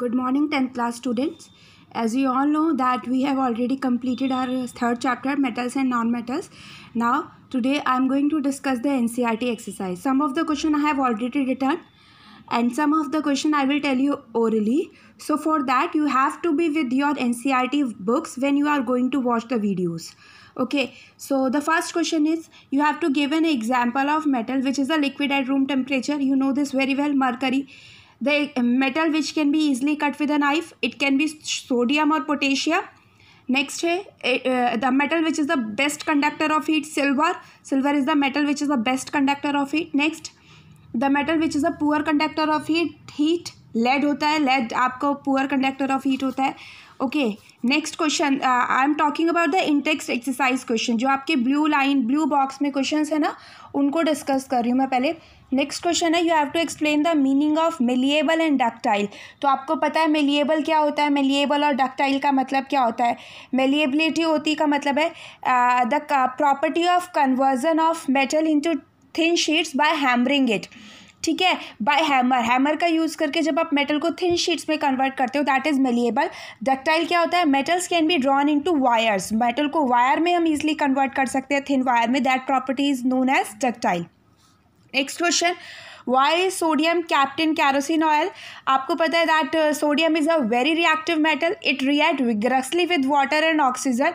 Good morning 10th class students. As you all know that we have already completed our third chapter metals and non-metals. Now today I am going to discuss the NCRT exercise. Some of the question I have already written and some of the question I will tell you orally. So for that you have to be with your NCRT books when you are going to watch the videos. Okay, so the first question is you have to give an example of metal which is a liquid at room temperature. You know this very well mercury the metal which can be easily cut with a knife it can be sodium or potassium next है the metal which is the best conductor of heat silver silver is the metal which is the best conductor of heat next the metal which is a poor conductor of heat heat lead होता है lead आपका poor conductor of heat होता है okay next question I am talking about the intext exercise question जो आपके blue line blue box में question है ना उनको डिस्कस कर रही हूँ मैं पहले नेक्स्ट क्वेश्चन है you have to explain the meaning of malleable and ductile तो आपको पता है मेलिएबल क्या होता है मेलिएबल और डक्टाइल का मतलब क्या होता है मेलिएबिलिटी होती का मतलब है the property of conversion of metal into thin sheets by hammering it ठीक है बाय हैमर हैमर का यूज़ करके जब आप मेटल को थिन शीट्स में कन्वर्ट करते हो दैट इज़ मेलिएबल डक्टाइल क्या होता है metals can be drawn into wires metal को वायर में हम इजिली कन्वर्ट कर सकते हैं थिन वायर में that property is known as ductile next question why sodium kept in kerosene oil आपको पता है that sodium is a very reactive metal it react vigorously with water and oxygen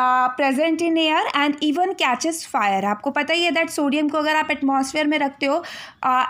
present in air and even catches fire आपको पता ही है that sodium को अगर आप atmosphere में रखते हो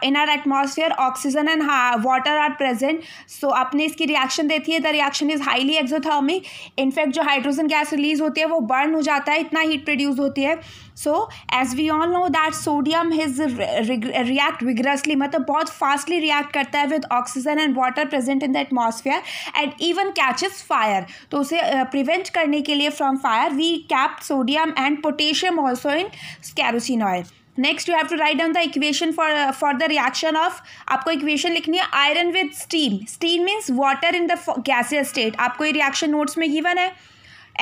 in our atmosphere oxygen and water are present so आपने इसकी रिएक्शन देती है the reaction is highly exothermic in fact जो हाइड्रोजन गैस रिलीज होती है वो बर्न हो जाता है इतना हीट प्रोड्यूस होती है so as we all know that sodium is react vigorously मतलब बहुत फास्टली रिएक्ट करता है with oxygen and water present in the atmosphere and even catches fire तो उसे प्रिवेंट करने के लिए from fire we keep sodium and potassium also in kerosene oil next you have to write down the equation for for the reaction of आपको equation लिखनी है iron with steam steam means water in the gaseous state आपको ये reaction notes में given है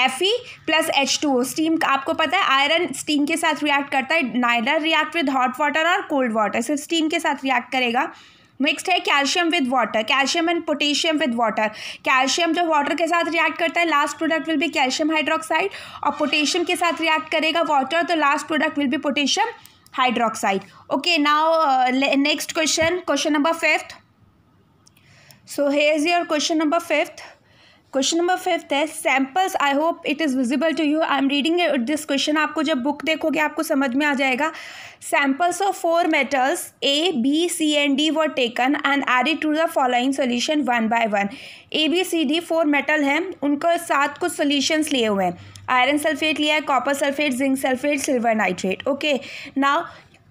F E plus H two O steam आपको पता है आयरन स्टीम के साथ रिएक्ट करता है neither react with hot water और कोल्ड वाटर सिर्फ स्टीम के साथ रिएक्ट करेगा नेक्स्ट है calcium with water calcium and potassium with water calcium जो वाटर के साथ रिएक्ट करता है last product will be calcium hydroxide और पोटेशियम के साथ रिएक्ट करेगा वाटर तो last product will be potassium hydroxide okay now next question question number fifth so is your question number fifth question number fifth है samples I hope it is visible to you I am reading this question आपको जब book देखोगे आपको समझ में आ जाएगा samples of four metals A B C and D were taken and added to the following solution one by one A B C D four metal हैं उनका सात कुछ सोल्यूशंस लिए हुए हैं आयरन सल्फेट लिया है copper sulphate zinc sulphate silver nitrate okay now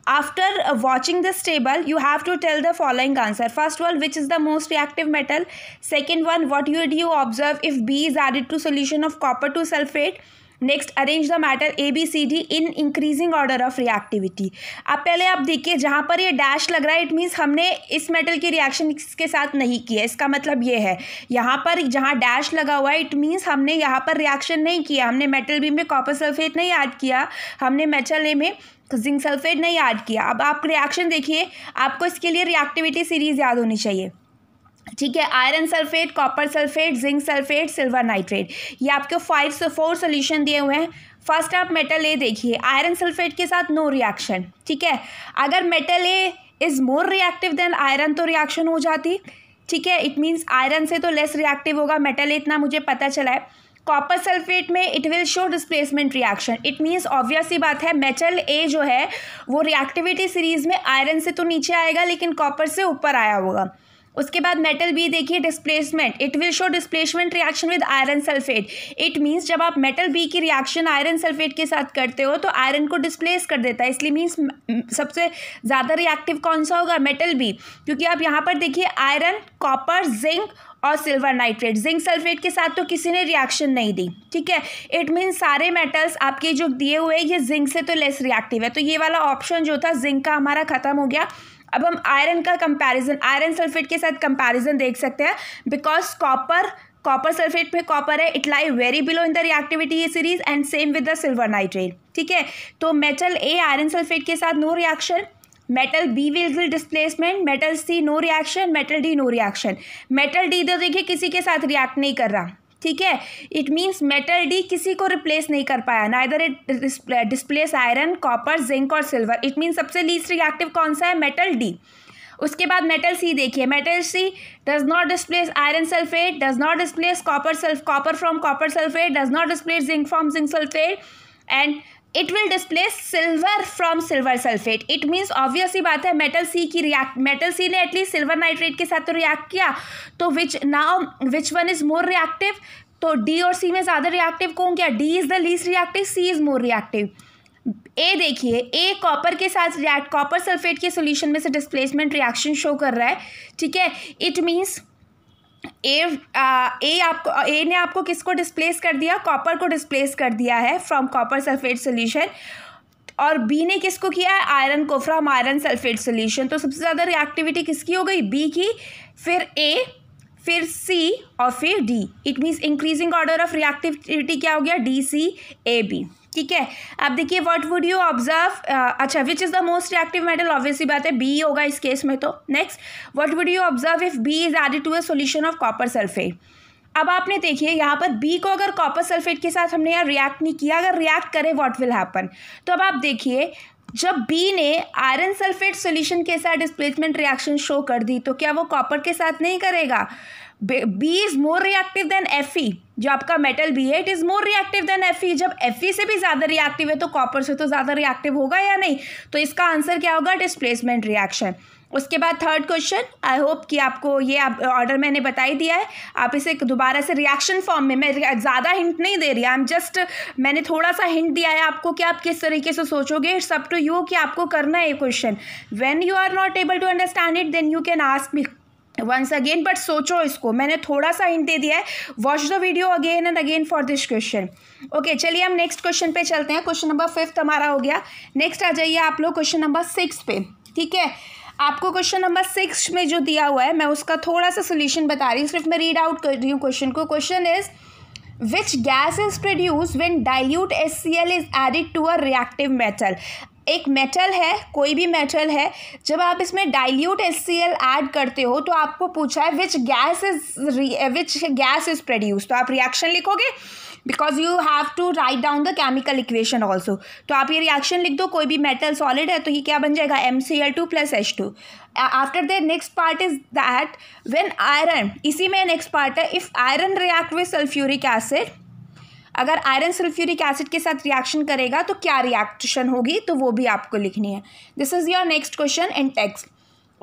after uh, watching this table you have to tell the following answer first one which is the most reactive metal second one what would you observe if b is added to solution of copper to sulfate next arrange the metal A B C D in increasing order of reactivity अब पहले आप देखिए जहाँ पर ये dash लग रहा है इट मीन्स हमने इस मेटल की रिएक्शन इसके साथ नहीं की है इसका मतलब ये है यहाँ पर जहाँ डैश लगा हुआ है इट मीन्स हमने यहाँ पर रिएक्शन नहीं किया हमने मेटल बी में कॉपर सल्फेट नहीं ऐड किया हमने मेटल ए में तो जिंक सल्फेट नहीं ऐड किया अब आप रिएक्शन देखिए आपको इसके लिए रिएक्टिविटी सीरीज याद होनी चाहिए ठीक है iron sulphate copper sulphate zinc sulphate silver nitrate ये आपके फाइव से फोर सोल्यूशन दिए हुए हैं फर्स्ट आप मेटल ए देखिए आयरन सल्फेट के साथ नो रिएक्शन ठीक है अगर metal A is more reactive than iron तो रिएक्शन हो जाती ठीक है इट मीन्स आयरन से तो लेस रिएक्टिव होगा मेटल ए इतना मुझे पता चला है कॉपर सल्फेट में it will show displacement reaction it means obvious ही बात है मेटल ए जो है वो रिएक्टिविटी सीरीज में आयरन से तो नीचे आएगा लेकिन कॉपर से ऊपर आया होगा उसके बाद मेटल बी देखिए displacement it will show displacement reaction with iron sulphate it means जब आप मेटल बी की रिएक्शन आयरन सल्फेट के साथ करते हो तो आयरन को डिस्प्लेस कर देता है इसलिए मीन्स mm, सबसे ज़्यादा रिएक्टिव कौन सा होगा मेटल बी क्योंकि आप यहाँ पर देखिए आयरन कॉपर जिंक और सिल्वर नाइट्रेट जिंक सल्फेट के साथ तो किसी ने रिएक्शन नहीं दी ठीक है इट मीन सारे मेटल्स आपके जो दिए हुए ये जिंक से तो लेस रिएक्टिव है तो ये वाला ऑप्शन जो था जिंक का हमारा ख़त्म हो गया अब हम आयरन का कंपैरिजन आयरन सल्फेट के साथ कंपैरिजन देख सकते हैं बिकॉज कॉपर कॉपर सल्फेट पे कॉपर है it lie very below in the reactivity series and same with the silver nitrate ठीक है तो मेटल ए आयरन सल्फेट के साथ no reaction metal B will displacement metal C no reaction metal D no reaction metal D तो देखिए किसी के साथ रिएक्ट नहीं कर रहा ठीक है इट मीन्स मेटल डी किसी को रिप्लेस नहीं कर पाया ना इधर it displace iron copper zinc और सिल्वर इट मीन्स सबसे लीस्ट रिएक्टिव कौन सा है मेटल डी उसके बाद मेटल सी देखिए metal C does not displace iron sulphate does not displace copper sulph copper from copper sulphate does not displace zinc from zinc sulphate and it will displace silver from silver sulphate it means obvious ही बात है metal सी की react metal सी ने at least silver nitrate के साथ तो react किया तो which now which one is more reactive तो डी और सी में ज़्यादा रिएक्टिव कौन क्या D is the least reactive C is more reactive A देखिए ए कॉपर के साथ रिएक्ट कॉपर सल्फेट के सोल्यूशन में से डिस्प्लेसमेंट रिएक्शन शो कर रहा है ठीक है it means A A uh, आपको ए ने आपको किसको डिस्प्लेस कर दिया कॉपर को डिस्प्लेस कर दिया है फ्रॉम कॉपर सल्फेट सोल्यूशन और बी ने किसको किया है आयरन को फ्रॉम आयरन सल्फेट सोल्यूशन तो सबसे ज़्यादा रिएक्टिविटी किसकी हो गई बी की फिर ए फिर सी और फिर D it means increasing order of reactivity क्या हो गया डी सी ए बी ठीक है अब देखिए व्हाट वुड यू ऑब्जर्व अच्छा which is the most reactive metal obvious बात है बी होगा इस केस में तो next what would you observe if B is added to a solution of copper sulphate अब आपने देखिए यहाँ पर बी को अगर कॉपर सल्फेट के साथ हमने यहाँ रिएक्ट नहीं किया अगर रिएक्ट करे व्हाट विल हैपन तो अब आप देखिए जब बी ने आयरन सल्फेट सोल्यूशन के साथ डिस्प्लेसमेंट रिएक्शन शो कर दी तो क्या वो कॉपर के साथ नहीं करेगा B is more reactive than F E जो आपका मेटल भी है it is more reactive than F E जब एफ ई से भी ज़्यादा रिएक्टिव है तो कॉपर से तो ज़्यादा रिएक्टिव होगा या नहीं तो इसका आंसर क्या होगा डिस्प्लेसमेंट रिएक्शन उसके बाद थर्ड क्वेश्चन आई होप कि आपको ये आप ऑर्डर मैंने बता ही दिया है आप इसे दोबारा से रिएक्शन फॉर्म में मैं ज़्यादा हिंट नहीं दे रही आई एम जस्ट मैंने थोड़ा सा हिंट दिया है आपको कि आप किस तरीके से सोचोगे इट्स अप टू यू कि आपको करना है ये question when you are not able to understand it then you can ask me once again but सोचो इसको मैंने थोड़ा सा हिंट दे दिया है watch the video again and again for this question okay चलिए हम नेक्स्ट क्वेश्चन पे चलते हैं क्वेश्चन नंबर फिफ्थ हमारा हो गया नेक्स्ट आ जाइए आप लोग क्वेश्चन नंबर सिक्स पे ठीक है आपको क्वेश्चन नंबर सिक्स में जो दिया हुआ है मैं उसका थोड़ा सा सोल्यूशन बता रही हूँ सिर्फ मैं रीड आउट कर रही हूँ क्वेश्चन को question is which gas is produce when dilute S C L is added to a reactive metal एक मेटल है कोई भी मेटल है जब आप इसमें डाइल्यूट एच ऐड करते हो तो आपको पूछा है which gas is which gas is produce तो आप रिएक्शन लिखोगे because you have to write down the chemical equation also तो आप ये रिएक्शन लिख दो कोई भी मेटल सॉलिड है तो ये क्या बन जाएगा M C L two plus H two after the next part is that when iron इसी में नेक्स्ट पार्ट है if iron react with sulphuric acid अगर आयरन सल्फ्यूरिक एसिड के साथ रिएक्शन करेगा तो क्या रिएक्शन होगी तो वो भी आपको लिखनी है this is your next question in text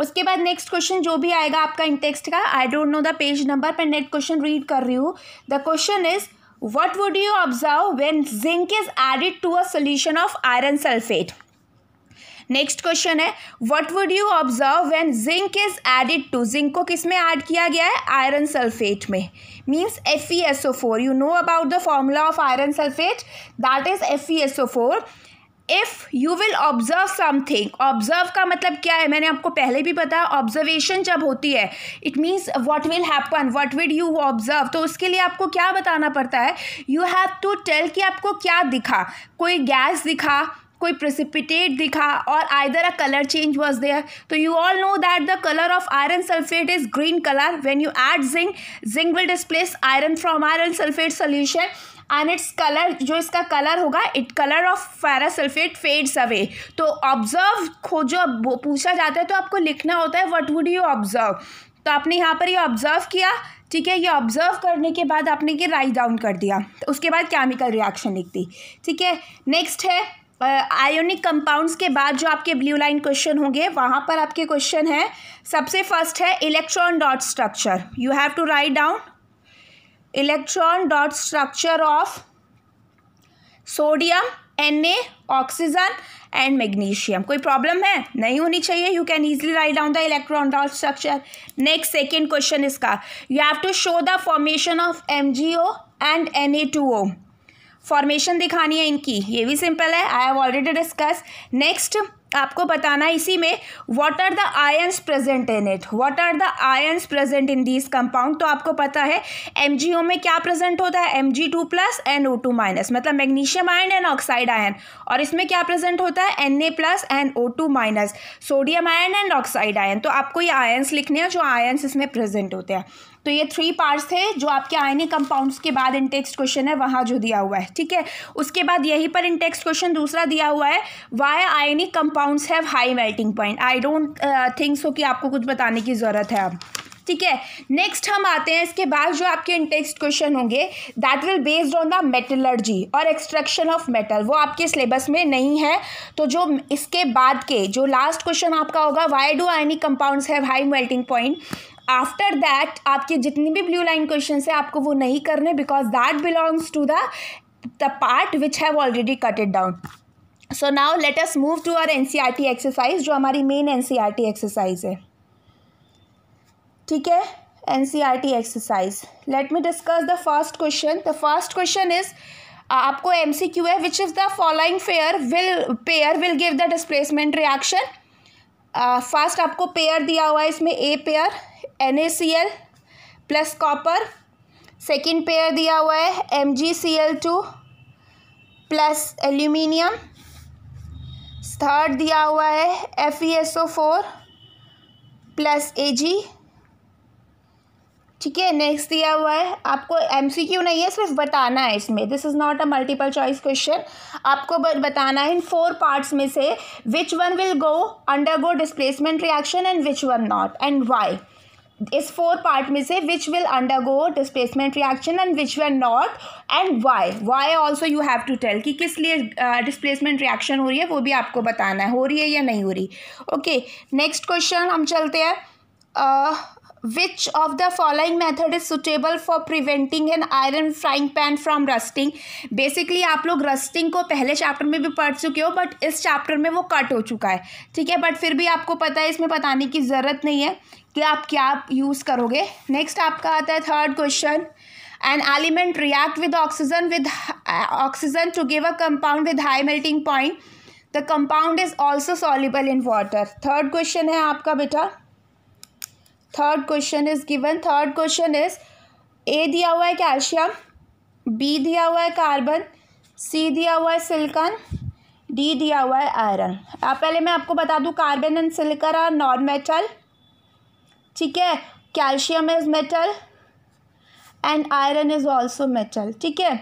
उसके बाद नेक्स्ट क्वेश्चन जो भी आएगा आपका इन टेक्स्ट का I don't know the page number पर नेट क्वेश्चन रीड कर रही हूँ the question is what would you observe when zinc is added to a solution of iron sulphate next question है what would you observe when zinc is added to zinc को किस में add किया गया है आयरन सल्फेट में means F E S O four you know about the formula of iron sulphate that is F E S O four if you will observe something observe का मतलब क्या है मैंने आपको पहले भी बताया ऑब्जर्वेशन जब होती है it means what will happen what would you observe तो उसके लिए आपको क्या बताना पड़ता है यू हैव टू टेल कि आपको क्या दिखा कोई गैस दिखा कोई प्रिसिपिटेट दिखा और either a colour change was there तो you all know that the colour of iron sulphate is green colour when you add zinc zinc will displace iron from iron sulphate solution and its colour जो इसका colour होगा it colour of sulphate fades away तो observe खोजो पूछा जाता है तो आपको लिखना होता है व्हाट वुड यू ऑब्जर्व तो आपने यहाँ पर ये यह ऑब्जर्व किया ठीक है ये ऑब्जर्व करने के बाद आपने ये राइट डाउन कर दिया तो उसके बाद केमिकल रिएक्शन लिख दी ठीक है नेक्स्ट है आयोनिक कंपाउंड्स के बाद जो आपके ब्लू लाइन क्वेश्चन होंगे वहाँ पर आपके क्वेश्चन है सबसे फर्स्ट है electron dot structure you have to write down electron dot structure of sodium N A oxygen and magnesium कोई प्रॉब्लम है नहीं होनी चाहिए you can easily write down the electron dot structure next second question इसका you have to show the formation of M G O and N A two O formation दिखानी है इनकी ये भी सिंपल है I have already discuss next आपको बताना इसी में what are the ions present in it what are the ions present in this compound तो आपको पता है एम में क्या प्रेजेंट होता है M G two plus N O two minus मतलब magnesium ion and oxide ion और इसमें क्या प्रेजेंट होता है N A plus N O two minus sodium ion and oxide ion तो आपको ये आयन्स लिखने हैं जो आयन्स इसमें प्रेजेंट होते हैं तो ये थ्री पार्ट्स थे जो आपके आयनिक कंपाउंड्स के बाद इंटेक्स क्वेश्चन है वहाँ जो दिया हुआ है ठीक है उसके बाद यहीं पर इंटेक्स क्वेश्चन दूसरा दिया हुआ है why ionic compounds have high melting point I don't think so कि आपको कुछ बताने की ज़रूरत है अब ठीक है नेक्स्ट हम आते हैं इसके बाद जो आपके इंटेक्स्ट क्वेश्चन होंगे that will based on the metallurgy और एक्सट्रैक्शन ऑफ मेटल वो आपके सिलेबस में नहीं है तो जो इसके बाद के जो लास्ट क्वेश्चन आपका होगा why do ionic compounds have high melting point after that आपके जितनी भी ब्लू लाइन क्वेश्चन है आपको वो नहीं करने because that belongs to the part which have already cut it down so now let us move to our N exercise जो हमारी main N C R T exercise है ठीक है N exercise let me discuss the first question the first question is आपको M C Q है which is the following fair will pair will give the displacement reaction first आपको pair दिया हुआ है इसमें A pair N A C L plus copper second pair दिया हुआ है M G C L two plus aluminium third दिया हुआ है F E S O four plus A G ठीक है नेक्स्ट दिया हुआ है आपको एम सी क्यू नहीं है सिर्फ बताना है इसमें this is not a multiple choice question आपको बताना है इन फोर पार्ट्स में से which one will go undergo displacement reaction and which one not and why इस फोर पार्ट में से which will undergo displacement reaction and which were not and why why also you have to tell कि किस लिए displacement uh, reaction हो रही है वो भी आपको बताना है हो रही है या नहीं हो रही ओके नेक्स्ट क्वेश्चन हम चलते हैं which of the following method is suitable for preventing an iron frying pan from rusting basically आप लोग रस्टिंग को पहले चैप्टर में भी पढ़ चुके हो बट इस चैप्टर में वो कट हो चुका है ठीक है बट फिर भी आपको पता है इसमें बताने की ज़रूरत नहीं है तो आप क्या यूज़ करोगे नेक्स्ट आपका आता है third question an element react with oxygen with oxygen to give a compound with high melting point the compound is also soluble in water third question है आपका बेटा third question is given third question is A दिया हुआ है calcium B दिया हुआ है carbon C दिया हुआ है सिल्कन डी दिया हुआ है आयरन आप पहले मैं आपको बता दूँ carbon and silicon are non metal ठीक है calcium is metal and iron is also metal ठीक है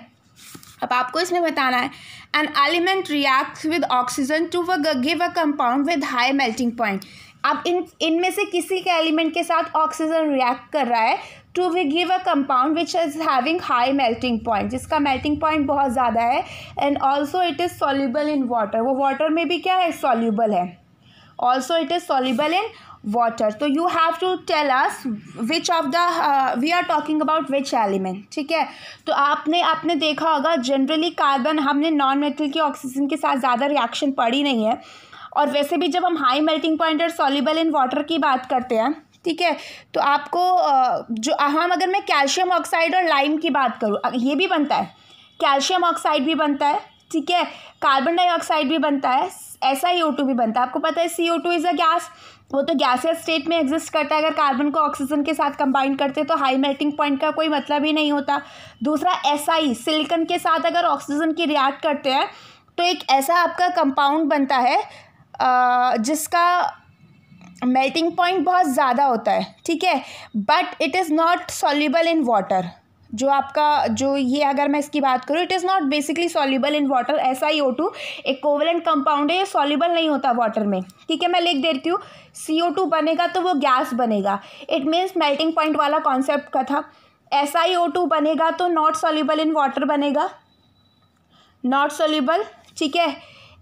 अब आपको इसमें बताना है an element react with oxygen to व give a compound with high melting point अब इन इनमें से किसी के एलिमेंट के साथ ऑक्सीजन रिएक्ट कर रहा है to we give a compound which is having high melting point जिसका मेल्टिंग पॉइंट बहुत ज़्यादा है and also it is soluble in water वो वाटर में भी क्या है सॉल्यूबल है also it is soluble in water तो you have to tell us which of the we are talking about which element ठीक है तो आपने आपने देखा होगा जनरली कार्बन हमने नॉन मेटल की ऑक्सीजन के साथ ज़्यादा रिएक्शन पड़ी नहीं है और वैसे भी जब हम हाई मेल्टिंग पॉइंट और सॉलिबल इन वाटर की बात करते हैं ठीक है तो आपको जो हम अगर मैं कैल्शियम ऑक्साइड और लाइम की बात करूँ ये भी बनता है कैल्शियम ऑक्साइड भी बनता है ठीक है कार्बन डाइऑक्साइड भी बनता है ऐसा ही ओ टू भी बनता है आपको पता है C O two is a gas वो तो गैसियस स्टेट में एग्जिस्ट करता है अगर कार्बन को ऑक्सीजन के साथ कंबाइन करते हैं तो हाई मेल्टिंग पॉइंट का कोई मतलब ही नहीं होता दूसरा ऐसा ही सिलिकन के साथ अगर ऑक्सीजन की रिएक्ट करते हैं तो एक ऐसा आपका कंपाउंड बनता है जिसका मेल्टिंग पॉइंट बहुत ज़्यादा होता है ठीक है but it is not soluble in water जो आपका जो ये अगर मैं इसकी बात करूँ it is not basically soluble in water S I O two एक कोवलेंट कंपाउंड है ये सॉल्यूबल नहीं होता वाटर में ठीक है मैं लिख देती हूँ सी ओ टू बनेगा तो वो गैस बनेगा इट मीन्स मेल्टिंग पॉइंट वाला कॉन्सेप्ट का था एस आई ओ टू बनेगा तो नॉट सॉल्यूबल इन वाटर बनेगा नॉट सॉल्यूबल ठीक है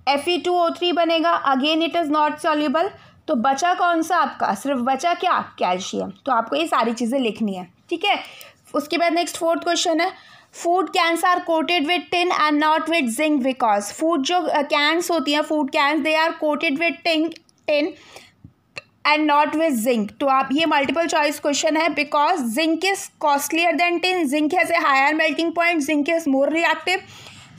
F E two O three बनेगा again it is not soluble तो बचा कौन सा आपका सिर्फ बचा क्या कैल्शियम तो आपको ये सारी चीज़ें लिखनी है ठीक है उसके बाद नेक्स्ट फोर्थ क्वेश्चन है food cans are coated with tin and not with zinc because food जो कैंस uh, होती हैं food cans they are coated with tin tin and not with zinc तो आप ये मल्टीपल चॉइस क्वेश्चन है because zinc is costlier than tin zinc has a higher melting point zinc is more reactive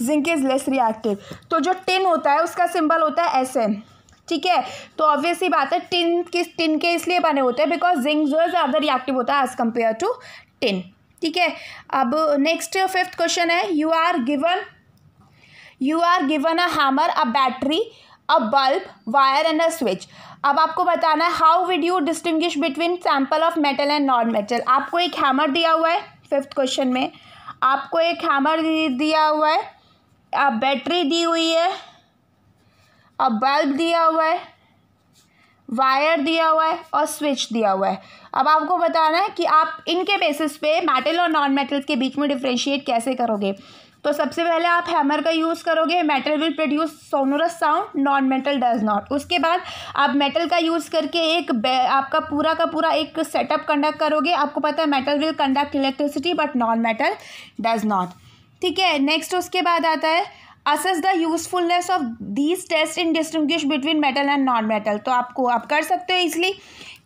zinc is less reactive तो जो tin होता है उसका symbol होता है एस एन ठीक है तो ऑब्वियसली बात है टिन किस टिन के इसलिए बने होते हैं बिकॉज जिंक जो है ज़्यादा रिएक्टिव होता है एज कम्पेयर टू टिन ठीक है अब नेक्स्ट फिफ्थ क्वेश्चन है you are given you are given a hammer a battery a bulb wire and a switch अब आपको बताना है how would you distinguish between sample of metal and non metal आपको एक हैमर दिया हुआ है फिफ्थ क्वेश्चन में आपको एक हैमर दिया हुआ है बैटरी दी हुई है अब बल्ब दिया हुआ है वायर दिया हुआ है और स्विच दिया हुआ है अब आपको बताना है कि आप इनके बेसिस पे मेटल और नॉन मेटल्स के बीच में डिफ्रेंशिएट कैसे करोगे तो सबसे पहले आप हैमर का यूज़ करोगे metal will produce sonorous sound non metal does not उसके बाद आप मेटल का यूज़ करके एक आपका पूरा का पूरा एक सेटअप कंडक्ट करोगे आपको पता है metal will conduct electricity but non metal does not ठीक है नेक्स्ट उसके बाद आता है assess the usefulness of these test in distinguish between metal and non metal तो आपको आप कर सकते हो इसलिए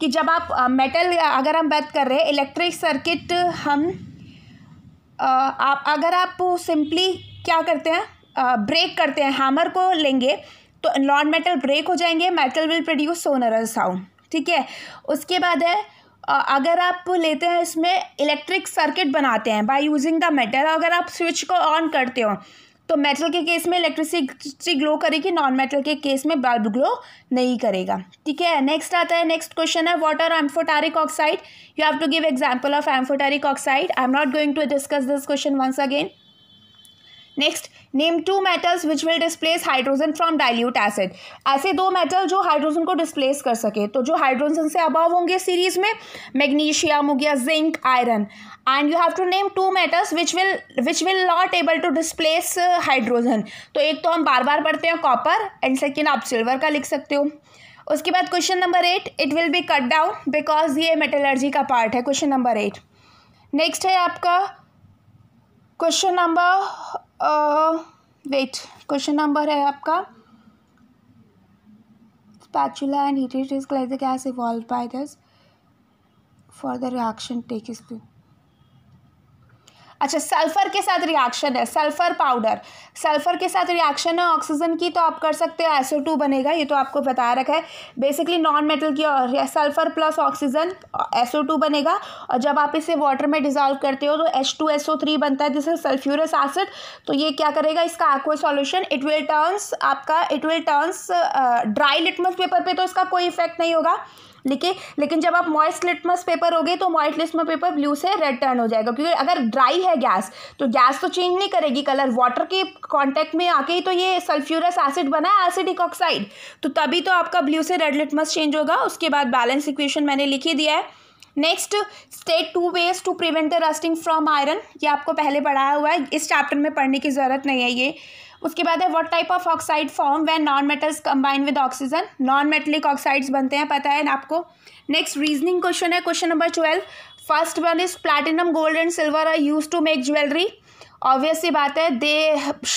कि जब आप मेटल अगर हम बात कर रहे हैं इलेक्ट्रिक सर्किट हम uh, आप अगर आप सिंपली क्या करते हैं ब्रेक ब्रेक करते हैं हैमर को लेंगे तो नॉन मेटल ब्रेक हो जाएंगे metal will produce sonorous sound ठीक है उसके बाद है अगर आप लेते हैं इसमें इलेक्ट्रिक सर्किट बनाते हैं बाय यूजिंग द मेटल अगर आप स्विच को ऑन करते हो तो मेटल के केस में इलेक्ट्रिसिटी ग्लो करेगी नॉन मेटल के केस में बल्ब ग्लो नहीं करेगा ठीक है नेक्स्ट आता है नेक्स्ट क्वेश्चन है what are amphoteric oxide you have to give example of amphoteric oxide I am not going to discuss this question once again next name two metals which will displace hydrogen from dilute acid ऐसे दो metal जो hydrogen को displace कर सके तो जो hydrogen से above होंगे सीरीज में मैग्नीशियम हो गया zinc iron and you have to name two metals which will which will not able to displace hydrogen तो एक तो हम बार बार पढ़ते हैं कॉपर एंड सेकेंड आप सिल्वर का लिख सकते हो उसके बाद question number eight it will be cut down because ये मेटलर्जी का पार्ट है क्वेश्चन नंबर एट नेक्स्ट है आपका question number wait question number है आपका spatula and heated is like the gas evolve by this for the reaction take is pure अच्छा sulphur के साथ रिएक्शन है सल्फर पाउडर सल्फर के साथ रिएक्शन है ऑक्सीजन की तो आप कर सकते हो एसओ टू बनेगा ये तो आपको बता रखा है बेसिकली नॉन मेटल की और sulphur plus oxygen S O two बनेगा और जब आप इसे वाटर में डिजॉल्व करते हो तो H two S O three बनता है जिससे सल्फ्यूरस एसिड तो ये क्या करेगा इसका aqua solution it will turns आपका it will turns dry litmus paper पे तो इसका कोई इफेक्ट नहीं होगा देखिए लेकिन जब आप मॉइस्ट लिटमस पेपर हो गए तो मॉइस्ट लिटमस पेपर ब्लू से रेड टर्न हो जाएगा क्योंकि अगर ड्राई है गैस तो गैस तो चेंज नहीं करेगी कलर वाटर के कॉन्टैक्ट में आके ही तो ये सल्फ्यूरस एसिड बना है एसिडिक ऑक्साइड तो तभी तो आपका ब्लू से रेड लिटमस चेंज होगा उसके बाद बैलेंस इक्वेशन मैंने लिख ही दिया है next state two ways to prevent the rusting from iron ये आपको पहले पढ़ाया हुआ है इस चैप्टर में पढ़ने की ज़रूरत नहीं है ये उसके बाद है what type of oxide form when non metals combine with oxygen non metallic oxides बनते हैं पता है आपको नेक्स्ट रीजनिंग क्वेश्चन है question number twelve first one is platinum gold and silver are use to make jewellery obvious सी बात है they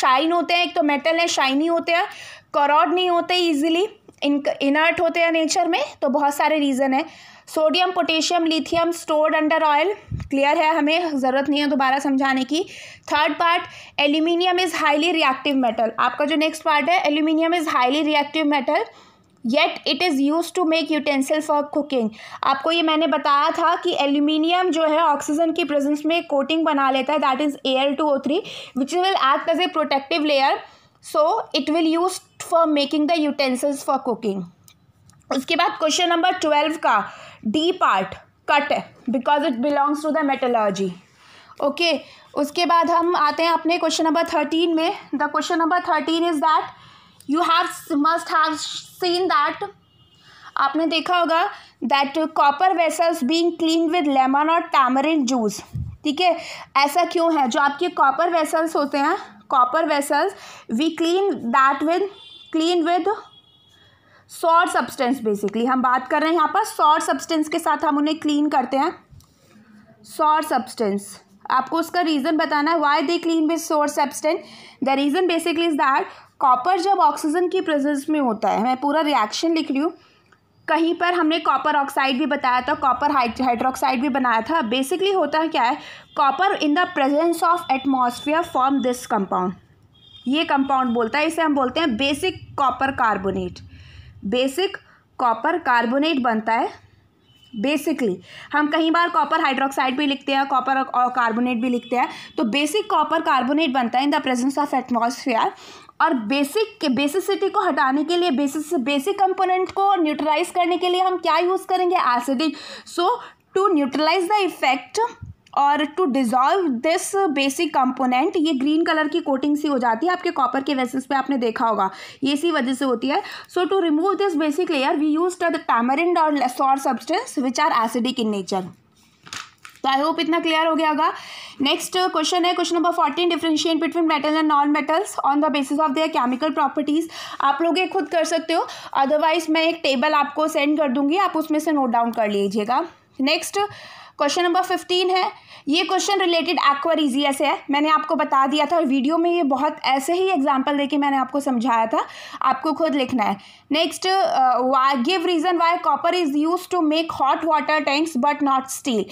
shine होते हैं एक तो मेटल है शाइनी होते हैं करॉड नहीं होते ईजिली इन इनर्ट होते हैं नेचर में तो बहुत सारे रीज़न है sodium potassium lithium stored under oil clear है हमें ज़रूरत नहीं है दोबारा समझाने की third part aluminium is highly reactive metal आपका जो नेक्स्ट पार्ट है aluminium is highly reactive metal yet it is use to make utensil for cooking आपको ये मैंने बताया था कि एल्यूमिनियम जो है ऑक्सीजन की प्रेजेंस में कोटिंग बना लेता है that is A L two O three which will act as a protective layer so it will use for making the utensils for cooking उसके बाद क्वेश्चन नंबर ट्वेल्व का डी पार्ट कट है because it belongs to the metallurgy okay उसके बाद हम आते हैं अपने क्वेश्चन नंबर थर्टीन में the question number thirteen is that you have must have seen that आपने देखा होगा that copper vessels being clean with lemon और टैमरिन जूस ठीक है ऐसा क्यों है जो आपके कॉपर वेसल्स होते हैं copper vessels we clean that with clean with salt substance basically हम बात कर रहे हैं यहाँ पर सॉल्ट सब्सटेंस के साथ हम उन्हें क्लीन करते हैं सॉल्ट सब्सटेंस आपको उसका रीज़न बताना है why they clean with sour substance the reason basically is that copper जब ऑक्सीजन की प्रेजेंस में होता है मैं पूरा रिएक्शन लिख रही हूँ कहीं पर हमने कॉपर ऑक्साइड भी बताया था कॉपर हाइड्रोक्साइड भी बनाया था बेसिकली होता क्या है copper in the presence of atmosphere form this compound ये कंपाउंड बोलता है इसे हम बोलते हैं basic copper carbonate basic copper carbonate बनता है बेसिकली हम कहीं बार कॉपर हाइड्रोक्साइड भी लिखते हैं कॉपर और कार्बोनेट भी लिखते हैं तो बेसिक कॉपर कार्बोनेट बनता है in the presence of atmosphere और बेसिक के बेसिसिटी को हटाने के लिए बेसिस बेसिक कंपोनेंट को न्यूट्रलाइज करने के लिए हम क्या यूज़ करेंगे acidic so to neutralise the effect और to dissolve this basic component ये ग्रीन कलर की कोटिंग सी हो जाती है आपके कॉपर के वेसल्स पे आपने देखा होगा ये इसी वजह से होती है so to remove this basic layer we use the tamarind और sour substance which are acidic in nature तो आई होप इतना क्लियर हो गया होगा नेक्स्ट क्वेश्चन है question number fourteen differentiate between metal and non metals on the basis of their chemical properties आप लोग ये खुद कर सकते हो अदरवाइज मैं एक टेबल आपको सेंड कर दूंगी आप उसमें से नोट डाउन कर लीजिएगा नेक्स्ट क्वेश्चन नंबर फिफ्टीन है ये क्वेश्चन रिलेटेड एक्वारीजिया से है मैंने आपको बता दिया था और वीडियो में ये बहुत ऐसे ही एग्जाम्पल देके मैंने आपको समझाया था आपको खुद लिखना है next why give reason why copper is use to make hot water tanks but not steel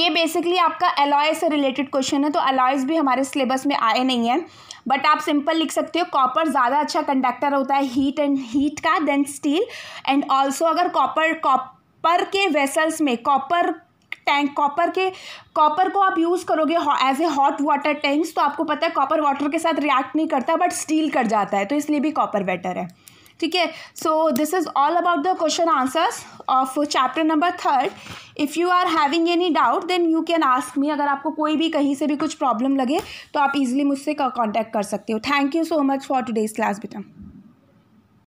ये बेसिकली आपका एलॉय से रिलेटेड क्वेश्चन है तो अलॉयज़ भी हमारे सिलेबस में आए नहीं हैं बट आप सिंपल लिख सकते हो कॉपर ज़्यादा अच्छा कंडक्टर होता है हीट एंड हीट का देन स्टील एंड ऑल्सो अगर कॉपर कॉपर के वेसल्स में कॉपर टैंक कॉपर के कॉपर को आप यूज़ करोगे as a hot water tanks तो आपको पता है कॉपर वाटर के साथ रिएक्ट नहीं करता बट स्टील कर जाता है तो इसलिए भी कॉपर बेटर है ठीक है so this is all about the question answers of chapter number third if you are having any doubt then you can ask me अगर आपको कोई भी कहीं से भी कुछ प्रॉब्लम लगे तो आप इजिली मुझसे कॉन्टैक्ट कर सकते हो thank you so much for today's class बेटा